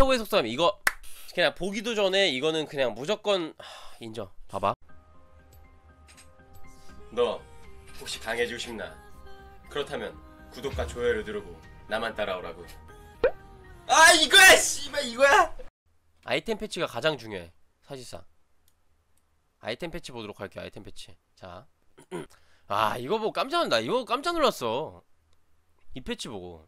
최고의 속삼 이거 그냥 보기도 전에 이거는 그냥 무조건 하, 인정 봐봐 너 혹시 강해지고 싶나? 그렇다면 구독과 좋아요를 누르고 나만 따라오라고 아 이거야 씨발 이거야 아이템 패치가 가장 중요해 사실상 아이템 패치 보도록 할게요 아이템 패치 자 아 이거 보고 깜짝 놀다 이거 깜짝 놀랐어 이 패치 보고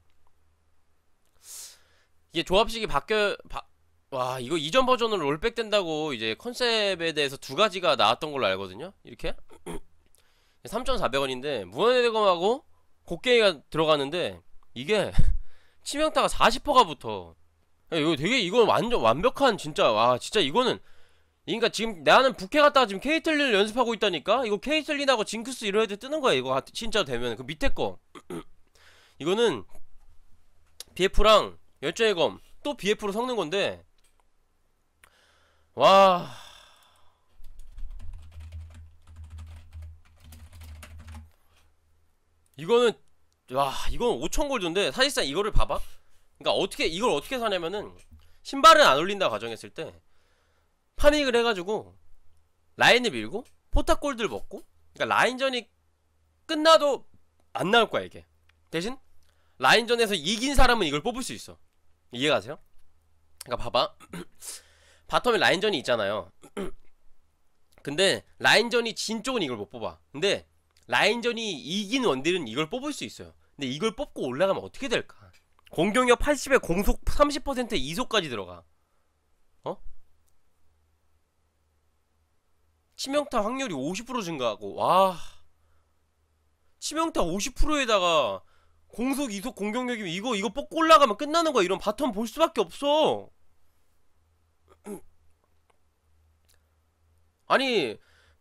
이게 조합식이 바뀌어 바... 와 이거 이전 버전으로 롤백 된다고 이제 컨셉에 대해서 두 가지가 나왔던 걸로 알거든요 이렇게 3,400원인데 무한 대검하고 곡괭이가 들어가는데 이게 치명타가 40%가 붙어 이거 되게 이거 완전 완벽한 진짜 와 진짜 이거는 그러니까 지금 나는 부캐 갔다가 지금 케이틀린 을 연습하고 있다니까 이거 케이틀린하고 징크스 이런 애들 뜨는 거야 이거 진짜 되면 그 밑에 거 이거는 BF랑 열자의 검. 또 BF로 섞는 건데. 와. 이거는 와 이건 5천 골드인데 사실상 이거를 봐봐 그러니까 어떻게 이걸 어떻게 사냐면은 신발은 안 올린다 가정했을 때 파밍을 해가지고 라인을 밀고 포탑 골드를 먹고 그러니까 라인전이 끝나도 안 나올 거야 이게 대신 라인전에서 이긴 사람은 이걸 뽑을 수 있어 이해가세요? 그러니까 봐봐 바텀에 라인전이 있잖아요 근데 라인전이 진 쪽은 이걸 못 뽑아 근데 라인전이 이긴 원딜은 이걸 뽑을 수 있어요 근데 이걸 뽑고 올라가면 어떻게 될까 공격력 80에 공속 30%에 이속까지 들어가 어? 치명타 확률이 50% 증가하고 와 치명타 50%에다가 공속, 이속, 공격력이 이거 이거 뽑고 올라가면 끝나는 거야. 이런 바텀 볼 수밖에 없어. 아니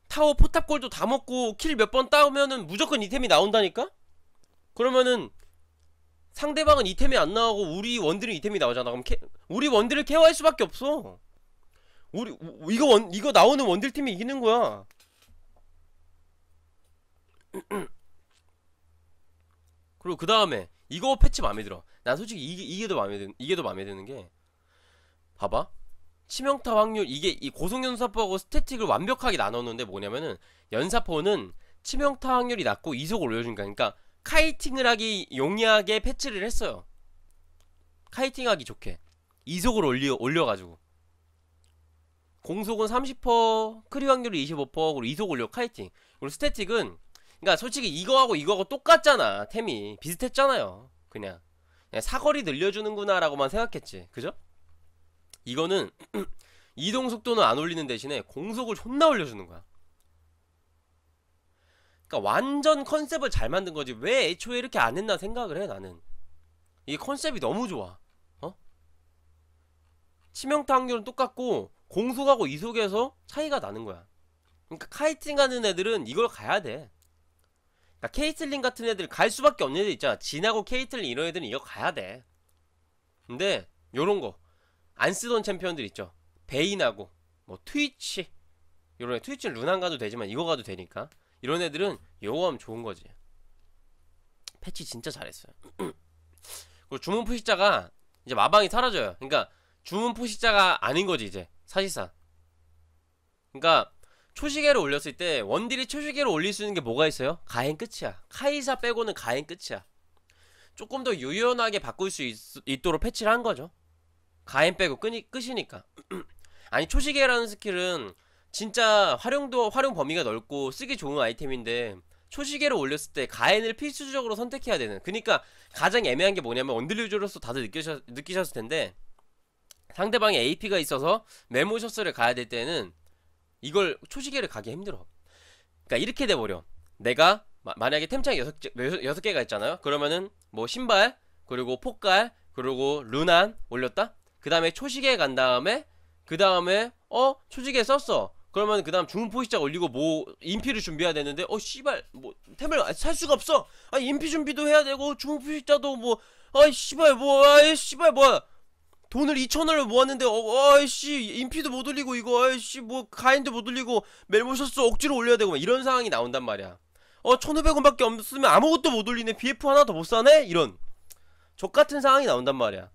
타워 포탑골도 다 먹고 킬 몇 번 따오면은 무조건 이템이 나온다니까? 그러면은 상대방은 이템이 안 나오고 우리 원딜은 이템이 나오잖아. 그럼 캐, 우리 원딜을 케어할 수밖에 없어. 우리 우, 이거 원 이거 나오는 원딜 팀이 이기는 거야. 그리고 그 다음에 이거 패치 마음에 들어 난 솔직히 이게, 이게 더 마음에 드는 이게 더 마음에 드는 게 봐봐 치명타 확률 이게 이 고속 연사포하고 스태틱을 완벽하게 나눴는데 뭐냐면은 연사포는 치명타 확률이 낮고 이속을 올려준다 그러니까 카이팅을 하기 용이하게 패치를 했어요 카이팅하기 좋게 이속을 올려, 올려가지고 공속은 30% 크리 확률이 25% 그리고 이속 올려 카이팅 그리고 스태틱은 그러니까 솔직히 이거하고 이거하고 똑같잖아 템이 비슷했잖아요 그냥, 그냥 예, 사거리 늘려주는구나 라고만 생각했지 그죠? 이거는 이동 속도는 안 올리는 대신에 공속을 존나 올려주는 거야 그러니까 완전 컨셉을 잘 만든 거지 왜 애초에 이렇게 안 했나 생각을 해 나는 이 컨셉이 너무 좋아 어? 치명타 확률은 똑같고 공속하고 이속에서 차이가 나는 거야 그러니까 카이팅 하는 애들은 이걸 가야 돼 그러니까 케이틀린 같은 애들 갈 수밖에 없는 애들 있잖아 진하고 케이틀린 이런 애들은 이거 가야 돼 근데 요런 거 안 쓰던 챔피언들 있죠 베인하고 뭐 트위치 요런 애 트위치는 루난 가도 되지만 이거 가도 되니까 이런 애들은 요거 하면 좋은 거지 패치 진짜 잘했어요 그리고 주문 포식자가 이제 마방이 사라져요 그러니까 주문 포식자가 아닌 거지 이제 사실상 그러니까 초시계를 올렸을 때 원딜이 초시계를 올릴 수 있는 게 뭐가 있어요? 가행 끝이야. 카이사 빼고는 가행 끝이야. 조금 더 유연하게 바꿀 수 있, 도록 패치를 한 거죠. 가행 빼고 끄니, 끝이니까. 아니 초시계라는 스킬은 진짜 활용도 활용 범위가 넓고 쓰기 좋은 아이템인데 초시계를 올렸을 때 가엔을 필수적으로 선택해야 되는 그니까 가장 애매한 게 뭐냐면 원딜 유저로서 다들 느끼셨, 느끼셨을 텐데 상대방의 AP가 있어서 메모 셔츠를 가야 될 때는 이걸 초시계를 가기 힘들어 그러니까 이렇게 돼버려 내가 마, 만약에 템창 여섯, 개가 있잖아요 그러면은 뭐 신발 그리고 폭갈 그리고 루난 올렸다 그 다음에 초시계 간 다음에 그 다음에 어 초시계 썼어 그러면 그 다음 중포시자 올리고 뭐 인피를 준비해야 되는데 어 씨발 뭐 템을 아, 살 수가 없어 아 인피 준비도 해야 되고 중포시자도 뭐 아 씨발 뭐 아 씨발 뭐야 돈을 2천원을 모았는데 어, 이씨 인피도 못 올리고 이거 어이씨뭐 가인도 못 올리고 멜모셔스 억지로 올려야 되고 막 이런 상황이 나온단 말이야 어 1500원밖에 없으면 아무것도 못 올리네 BF 하나 더 못 사네? 이런 족같은 상황이 나온단 말이야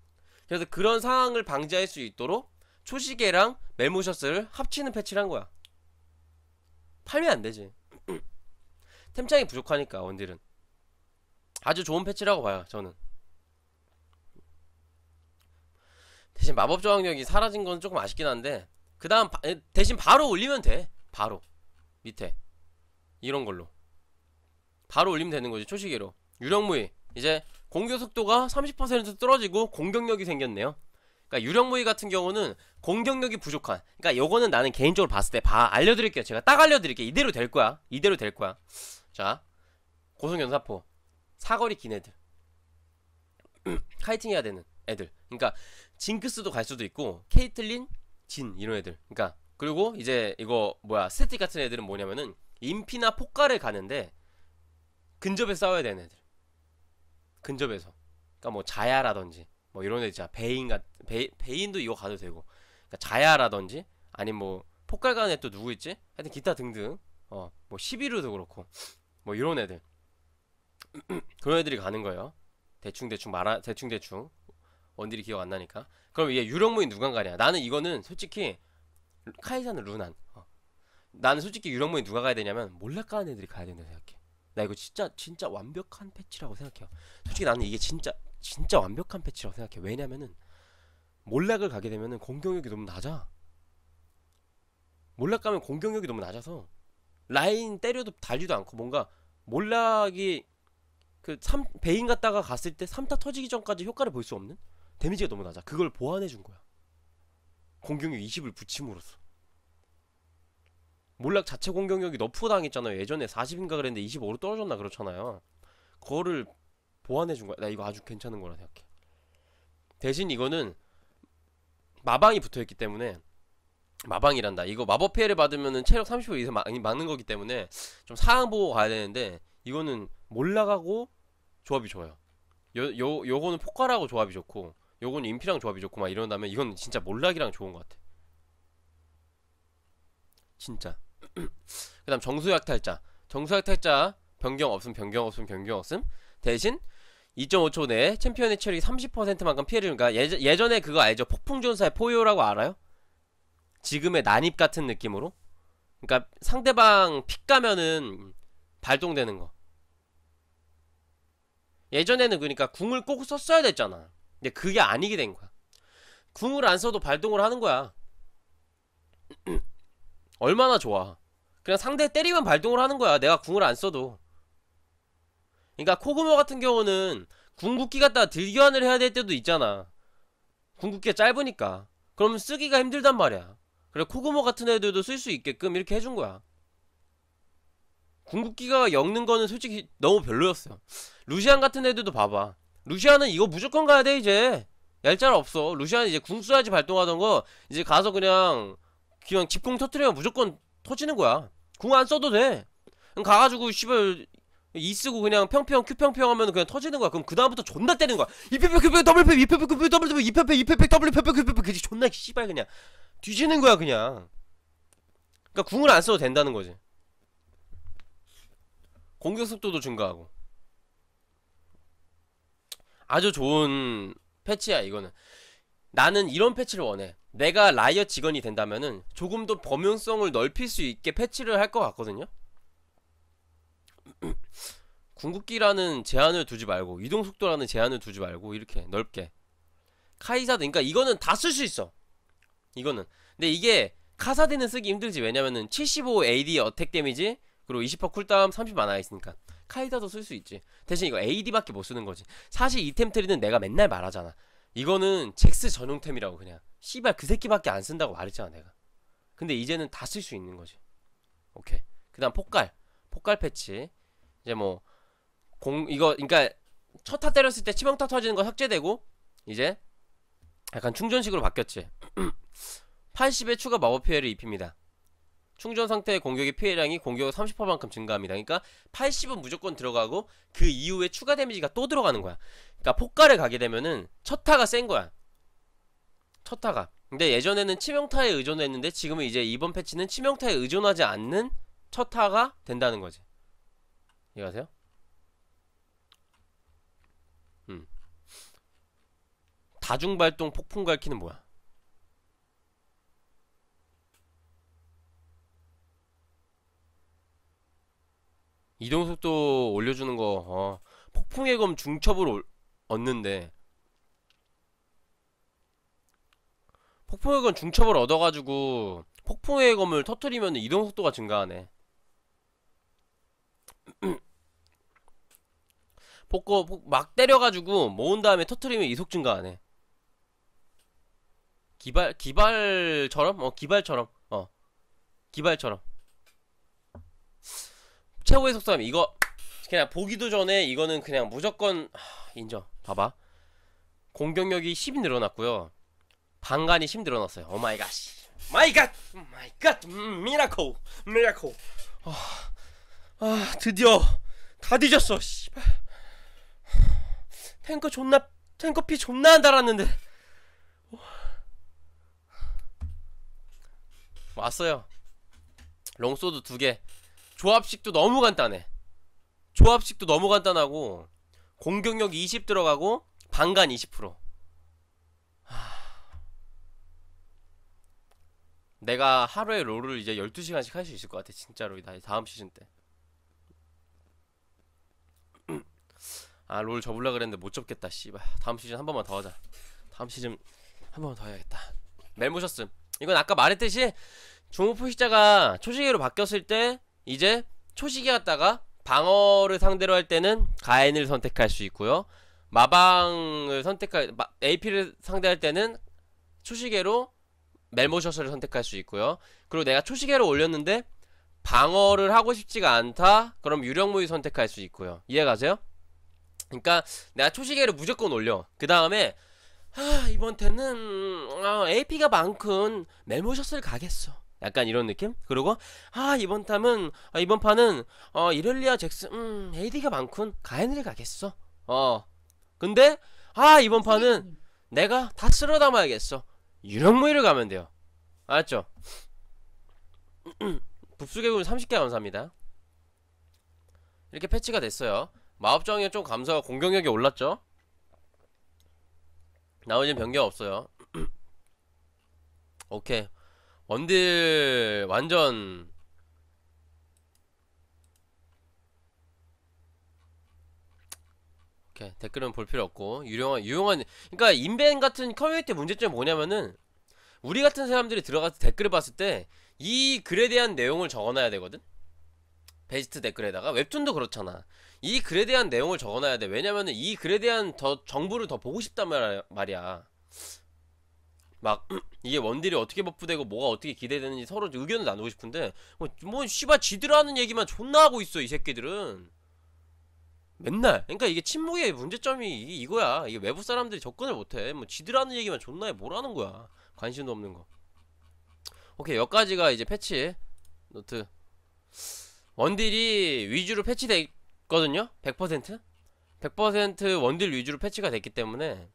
그래서 그런 상황을 방지할 수 있도록 초시계랑 멜모셔스를 합치는 패치를 한 거야 팔면 안 되지 템창이 부족하니까 원딜은 아주 좋은 패치라고 봐요 저는 대신 마법 저항력이 사라진 건 조금 아쉽긴 한데 그 다음 대신 바로 올리면 돼 바로 밑에 이런 걸로 바로 올리면 되는 거지 초시계로 유령무이 이제 공격 속도가 30% 떨어지고 공격력이 생겼네요 그니까 유령무이 같은 경우는 공격력이 부족한 그니까 요거는 나는 개인적으로 봤을 때 봐 알려드릴게요 제가 딱 알려드릴게요 이대로 될 거야 이대로 될 거야 자 고속연사포 사거리 긴 애들 카이팅 해야 되는 애들 그니까 징크스도 갈 수도 있고 케이틀린, 진 이런 애들. 그러니까 그리고 이제 이거 뭐야 스태틱 같은 애들은 뭐냐면은 인피나 포카를 가는데 근접에 싸워야 되는 애들. 근접에서. 그러니까 뭐 자야라든지 뭐 이런 애들 있잖아 베인 같 베, 베인도 이거 가도 되고. 그러니까 자야라든지 아니면 뭐 포칼 가는 애 또 누구 있지? 하여튼 기타 등등. 어, 뭐 11루도 그렇고. 뭐 이런 애들. 그런 애들이 가는 거예요. 대충 대충 말아 대충 대충 원딜이 기억 안 나니까 그럼 이게 유령무인 누군가냐 나는 이거는 솔직히 카이산는 루난 어. 나는 솔직히 유령무인 누가 가야 되냐면 몰락가는 애들이 가야 된다고 생각해 나 이거 진짜 진짜 완벽한 패치라고 생각해요 솔직히 나는 이게 진짜 진짜 완벽한 패치라고 생각해 왜냐면은 몰락을 가게 되면은 공격력이 너무 낮아 몰락 가면 공격력이 너무 낮아서 라인 때려도 달지도 않고 뭔가 몰락이 그 3, 베인 갔다가 갔을 때 3타 터지기 전까지 효과를 볼 수 없는 데미지가 너무 낮아. 그걸 보완해 준 거야. 공격력 20을 붙임으로써. 몰락 자체 공격력이 너프 당했잖아요. 예전에 40인가 그랬는데 25로 떨어졌나 그렇잖아요. 그거를 보완해 준 거야. 나 이거 아주 괜찮은 거라 생각해. 대신 이거는 마방이 붙어 있기 때문에 마방이란다. 이거 마법 피해를 받으면은 체력 30% 이상 막, 막는 거기 때문에 좀 상황 보고 가야 되는데 이거는 몰락하고 조합이 좋아요. 요, 요, 요거는 폭발하고 조합이 좋고 요건 인피랑 조합이 좋고 막 이런다면 이건 진짜 몰락이랑 좋은 것 같아 진짜 그 다음 정수약 탈자 정수약 탈자 변경 없음 변경 없음 변경 없음 대신 2.5초 내에 챔피언의 체력이 30%만큼 피해를 주니까 그러니까 예전, 예전에 그거 알죠 폭풍전사의 포효라고 알아요? 지금의 난입 같은 느낌으로 그니까 상대방 픽 가면은 발동되는 거 예전에는 그니까 궁을 꼭 썼어야 됐잖아 근데 그게 아니게 된 거야. 궁을 안 써도 발동을 하는 거야. 얼마나 좋아. 그냥 상대 때리면 발동을 하는 거야. 내가 궁을 안 써도. 그러니까 코그모 같은 경우는 궁극기 갖다 들교환을 해야 될 때도 있잖아. 궁극기가 짧으니까. 그러면 쓰기가 힘들단 말이야. 그래 코그모 같은 애들도 쓸 수 있게끔 이렇게 해준 거야. 궁극기가 엮는 거는 솔직히 너무 별로였어요. 루시안 같은 애들도 봐봐. 루시아는 이거 무조건 가야 돼 이제 얄짤 없어 루시아는 이제 궁수하지 발동하던 거 이제 가서 그냥 그냥 집공 터트리면 무조건 터지는 거야 궁 안 써도 돼 가가지고 씨발 이 쓰고 그냥 평평 큐평평 하면 그냥 터지는 거야 그럼 그 다음부터 존나 때리는 거야 이평평 큐평 더블평 이평평 큐평 더블평 이평평 이평평 더블평평 큐평평 그지 존나 씨발 그냥 뒤지는 거야 그냥 그니까 궁을 안 써도 된다는 거지 공격 속도도 증가하고 아주 좋은 패치야 이거는 나는 이런 패치를 원해 내가 라이엇 직원이 된다면은 조금 더 범용성을 넓힐 수 있게 패치를 할 것 같거든요 궁극기라는 제한을 두지 말고 이동속도라는 제한을 두지 말고 이렇게 넓게 카이사드그니까 이거는 다 쓸 수 있어 이거는 근데 이게 카사딘는 쓰기 힘들지 왜냐면은 75 AD 어택 데미지 그리고 20% 쿨다운 30 만화 있으니까 카이다도쓸수 있지 대신 이거 AD밖에 못 쓰는 거지 사실 이 템트리는 내가 맨날 말하잖아 이거는 잭스 전용템이라고 그냥 씨발 그 새끼밖에 안 쓴다고 말했잖아 내가 근데 이제는 다 쓸 수 있는 거지 오케이 그 다음 폭갈 폭갈 패치 이제 뭐 공 이거 그니까 첫 타 때렸을 때 치명타 터지는 거 삭제되고 이제 약간 충전식으로 바뀌었지 80의 추가 마법 피해를 입힙니다 충전 상태의 공격의 피해량이 공격 30%만큼 증가합니다. 그러니까 80은 무조건 들어가고 그 이후에 추가 데미지가 또 들어가는 거야. 그러니까 폭가에 가게 되면은 첫 타가 센 거야. 첫 타가. 근데 예전에는 치명타에 의존했는데 지금은 이제 이번 패치는 치명타에 의존하지 않는 첫 타가 된다는 거지. 이해가세요? 음. 다중발동 폭풍갈퀴는 뭐야? 이동속도 올려주는 거 어, 폭풍의 검 중첩을 올, 얻는데 폭풍의 검 중첩을 얻어가지고 폭풍의 검을 터트리면 이동속도가 증가하네 폭거 폭, 막 때려가지고 모은 다음에 터트리면 이속 증가하네 기발 기발처럼 어 기발처럼 어 기발처럼 최고의 속도감 이거 그냥 보기도 전에 이거는 그냥 무조건 하, 인정 봐봐 공격력이 10이 늘어났고요 방간이 10 늘어났어요 오마이갓 마이갓 마이갓 음, 미라코 미라코 아, 아 드디어 다 뒤졌어 씨발 탱커 존나 탱커 피 존나 안 달았는데 왔어요 롱소드 두개 조합식도 너무 간단해 조합식도 너무 간단하고 공격력 20 들어가고 반간 20% 하... 내가 하루에 롤을 이제 12시간씩 할 수 있을 것 같아 진짜로 나 다음 시즌 때 아, 롤 접을라 그랬는데 못 접겠다, 씨발. 다음 시즌 한 번만 더 하자. 다음 시즌 한 번만 더 해야겠다. 멜모셨음. 이건 아까 말했듯이 중후포식자가 초시계로 바뀌었을 때 이제 초시계 갔다가 방어를 상대로 할 때는 가인을 선택할 수 있고요. 마방을 선택할 AP를 상대할 때는 초시계로 멜모셔서를 선택할 수 있고요. 그리고 내가 초시계로 올렸는데 방어를 하고 싶지가 않다. 그럼 유령 무기 선택할 수 있고요. 이해가세요? 그러니까 내가 초시계를 무조건 올려. 그 다음에 이번 때는 어, 아, AP가 많군 멜모셔츠를 가겠어. 약간 이런 느낌? 그리고 아 이번 탐은 아, 이번 판은 어이럴리아 잭슨 음 AD가 많군 가엔을 가겠어 어 근데 아 이번 판은 내가 다 쓸어 담아야겠어 유령무이를 가면 돼요 알았죠? 북수개구 30개 감사합니다 이렇게 패치가 됐어요 마법정에 좀 감소가 공격력이 올랐죠? 나머지는 변경 없어요 오케이 언딜 완전 오케이 댓글은 볼 필요 없고 유용한 유용한 그러니까 인벤 같은 커뮤니티 문제점이 뭐냐면은 우리 같은 사람들이 들어가서 댓글을 봤을 때 이 글에 대한 내용을 적어놔야 되거든 베스트 댓글에다가 웹툰도 그렇잖아 이 글에 대한 내용을 적어놔야 돼 왜냐면은 이 글에 대한 더 정보를 더 보고 싶단 말이야 막 이게 원딜이 어떻게 버프되고 뭐가 어떻게 기대되는지 서로 의견을 나누고 싶은데 뭐, 뭐 씨발 지들 하는 얘기만 존나 하고 있어 이 새끼들은 맨날 그러니까 이게 침묵의 문제점이 이게 이거야 이게 외부 사람들이 접근을 못해 뭐 지들 하는 얘기만 존나 해 뭐라는 거야 관심도 없는 거 오케이 여기까지가 이제 패치 노트 원딜이 위주로 패치됐거든요 100% 100% 원딜 위주로 패치가 됐기 때문에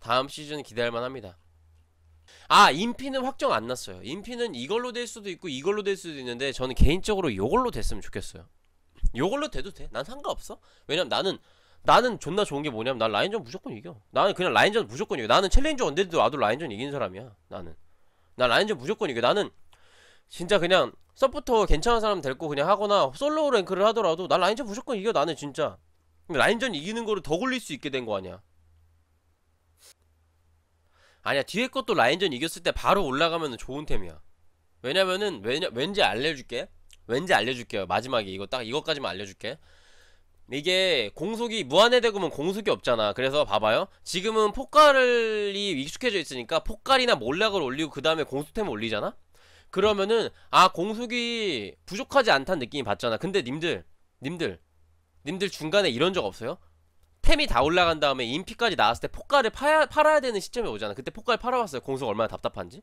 다음 시즌 기대할 만합니다. 아 인피는 확정 안 났어요. 인피는 이걸로 될 수도 있고 이걸로 될 수도 있는데 저는 개인적으로 이걸로 됐으면 좋겠어요. 이걸로 돼도 돼. 난 상관없어. 왜냐면 나는 나는 존나 좋은 게 뭐냐면 난 라인전 무조건 이겨. 나는 그냥 라인전 무조건 이겨. 나는 챌린저 언제도 와도 라인전 이긴 사람이야. 나는. 난 라인전 무조건 이겨. 나는 진짜 그냥 서포터 괜찮은 사람 데리고 그냥 하거나 솔로 랭크를 하더라도 난 라인전 무조건 이겨. 나는 진짜. 라인전 이기는 거를 더 굴릴 수 있게 된 거 아니야. 아니야 뒤에 것도 라인전 이겼을 때 바로 올라가면 좋은 템이야 왜냐면은 왜냐, 왠지 알려줄게 왠지 알려줄게요 마지막에 이거 딱 이것까지만 알려줄게 이게 공속이 무한의 대구면 공속이 없잖아 그래서 봐봐요 지금은 포깔이 익숙해져 있으니까 포깔이나 몰락을 올리고 그 다음에 공속템을 올리잖아 그러면은 아 공속이 부족하지 않다는 느낌이 받잖아 근데 님들 님들 님들 중간에 이런 적 없어요? 스팸이 다 올라간 다음에 인피까지 나왔을 때 포카를 파야, 팔아야 되는 시점이 오잖아 그때 포카를 팔아봤어요 공석 얼마나 답답한지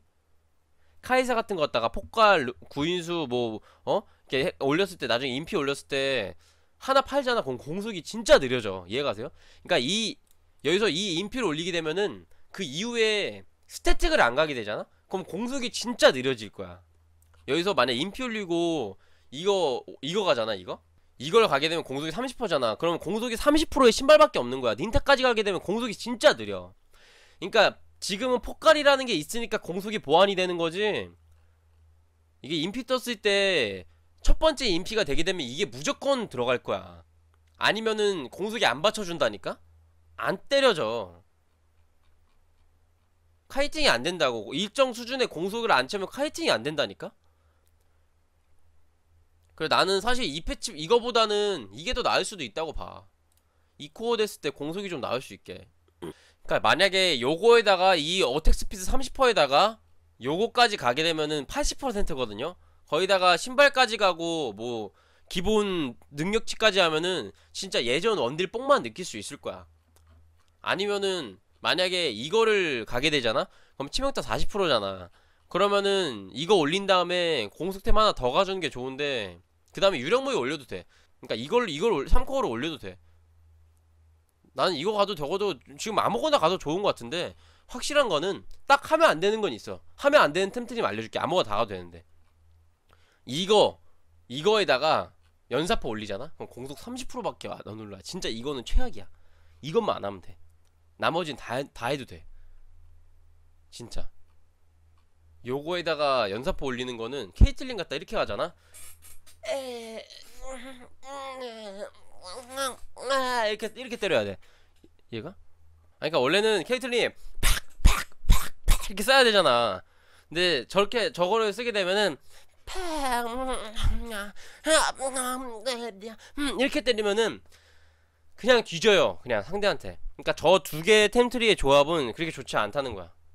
카이사 같은 거 갖다가 포카 구인수 뭐 어? 이렇게 올렸을 때 나중에 인피 올렸을 때 하나 팔잖아 공, 공속이 진짜 느려져 이해가세요? 그니까이 여기서 이 인피를 올리게 되면은 그 이후에 스태틱을 안 가게 되잖아? 그럼 공속이 진짜 느려질 거야 여기서 만약 인피 올리고 이거 이거 가잖아 이거? 이걸 가게 되면 공속이 30%잖아 그러면 공속이 30%의 신발밖에 없는 거야 닌타까지 가게 되면 공속이 진짜 느려 그니까 지금은 포깔이라는 게 있으니까 공속이 보완이 되는 거지 이게 인피 떴을 때 첫 번째 인피가 되게 되면 이게 무조건 들어갈 거야 아니면은 공속이 안 받쳐준다니까? 안 때려져 카이팅이 안 된다고 일정 수준의 공속을 안 채면 카이팅이 안 된다니까? 그래 나는 사실 이 패치 이거보다는 이게 더 나을 수도 있다고 봐. 이 코어 됐을 때 공속이 좀 나을 수 있게. 그니까 만약에 요거에다가 이 어택 스피드 30%에다가 요거까지 가게 되면은 80%거든요. 거기다가 신발까지 가고 뭐 기본 능력치까지 하면은 진짜 예전 원딜 뽕만 느낄 수 있을 거야. 아니면은 만약에 이거를 가게 되잖아? 그럼 치명타 40%잖아. 그러면은 이거 올린 다음에 공속템 하나 더 가주는 게 좋은데 그 다음에 유령무이 올려도 돼 그니까 이걸 이걸 3코어로 올려도 돼 나는 이거 가도 적어도 지금 아무거나 가도 좋은 것 같은데 확실한 거는 딱 하면 안 되는 건 있어 하면 안 되는 템트님 알려줄게 아무거나 다 가도 되는데 이거 이거에다가 연사포 올리잖아 그럼 공속 30%밖에 안 올라 진짜 이거는 최악이야 이것만 안 하면 돼 나머진 다, 다 해도 돼 진짜 요거에다가 연사포 올리는 거는 케이틀린 같다 이렇게 가잖아 아, 이렇게 이렇게 때려야 돼. 얘가? 아니, 그러니까 원래는 케이틀린 팍팍팍팍 이렇게 써야 되잖아. 근데 저렇게 저거를 쓰게 되면은 음, 음, 음, 이렇게 때리면은 그냥 뒤져요. 그냥 상대한테. 그러니까 저 두 개의 템트리의 조합은 그렇게 좋지 않다는 거야.